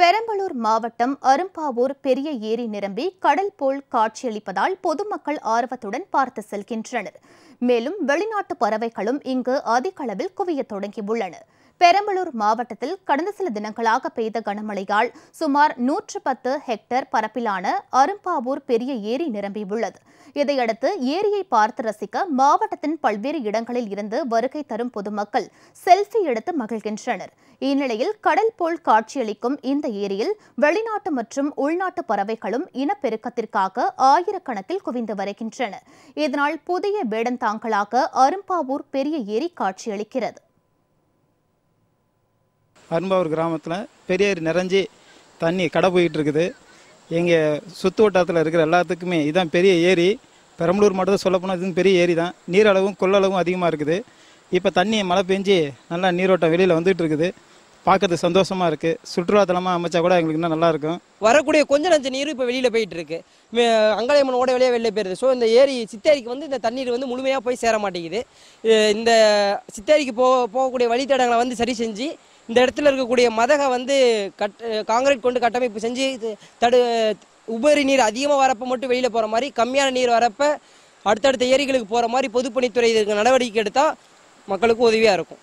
பெரம்பலூர் மாவட்டம் அரும்பாவூர் பெரிய ஏரி நிரம்பி கடல் போல் காட்சியளிப்பதால் பொதுமக்கள் ஆர்வத்துடன் பார்த்து செல்கின்றனர் மேலும் வெளிநாட்டு பறவைகளும் இங்கு அதிக அளவில் குவிய தொடங்கியுள்ளன பெரம்பலூர் மாவட்டத்தில் கடந்த சில தினங்களாக பெய்த கனமழையால் சுமார் நூற்று பத்து ஹெக்டேர் பரப்பிலான அரும்பாவூர் பெரிய ஏரி நிரம்பியுள்ளது இதையடுத்து ஏரியை பார்த்து ரசிக்க மாவட்டத்தின் பல்வேறு இடங்களில் இருந்து வருகை தரும் பொதுமக்கள் செல்ஃபி எடுத்து மகிழ்கின்றனர் இந்நிலையில் கடல் போல் காட்சியளிக்கும் இந்த ஏரியில் வெளிநாட்டு மற்றும் உள்நாட்டு பறவைகளும் இனப்பெருக்கத்திற்காக ஆயிரக்கணக்கில் குவிந்து வருகின்றன இதனால் புதிய வேடந்தாங்களாக அரும்பாவூர் பெரிய ஏரி காட்சியளிக்கிறது அரும்பாவூர் கிராமத்தில் பெரிய ஏரி நிறைஞ்சி தண்ணி கடை போயிட்டு இருக்குது எங்கள் சுத்து வட்டாரத்தில் இருக்கிற எல்லாத்துக்குமே இதுதான் பெரிய ஏரி பெரம்பலூர் மாவட்டத்தை சொல்லப்போனால் இதுவும் பெரிய ஏரி தான் நீரளவும் கொள்ளளவும் அதிகமாக இருக்குது இப்போ தண்ணி மழை பெஞ்சு நல்லா நீரோட்டம் வெளியில் வந்துகிட்டு இருக்குது பார்க்கறது சந்தோஷமாக இருக்கு சுற்றுலாத்தலமாக அமைச்சா கூட எங்களுக்கு இன்னும் நல்லா இருக்கும் வரக்கூடிய கொஞ்ச நஞ்ச நீர் இப்போ வெளியில் போயிட்டு இருக்கு அங்காளியம்மன் ஓட வெளியே வெளியே போயிருது ஸோ இந்த ஏரி சித்தேரிக்கு வந்து இந்த தண்ணீர் வந்து முழுமையாக போய் சேர மாட்டேங்குது இந்த சித்தேரிக்கு போக போகக்கூடிய வழித்தடங்களை வந்து சரி செஞ்சு இந்த இடத்துல இருக்கக்கூடிய மதகை வந்து கட் காங்கிரீட் கொண்டு கட்டமைப்பு செஞ்சு தடு உபரி நீர் அதிகமாக வரப்போ மட்டும் வெளியில் போகிற மாதிரி கம்மியான நீர் வரப்போ அடுத்தடுத்த ஏரிகளுக்கு போகிற மாதிரி பொதுப்பணித்துறை இதுக்கு நடவடிக்கை எடுத்தால் மக்களுக்கு உதவியாக இருக்கும்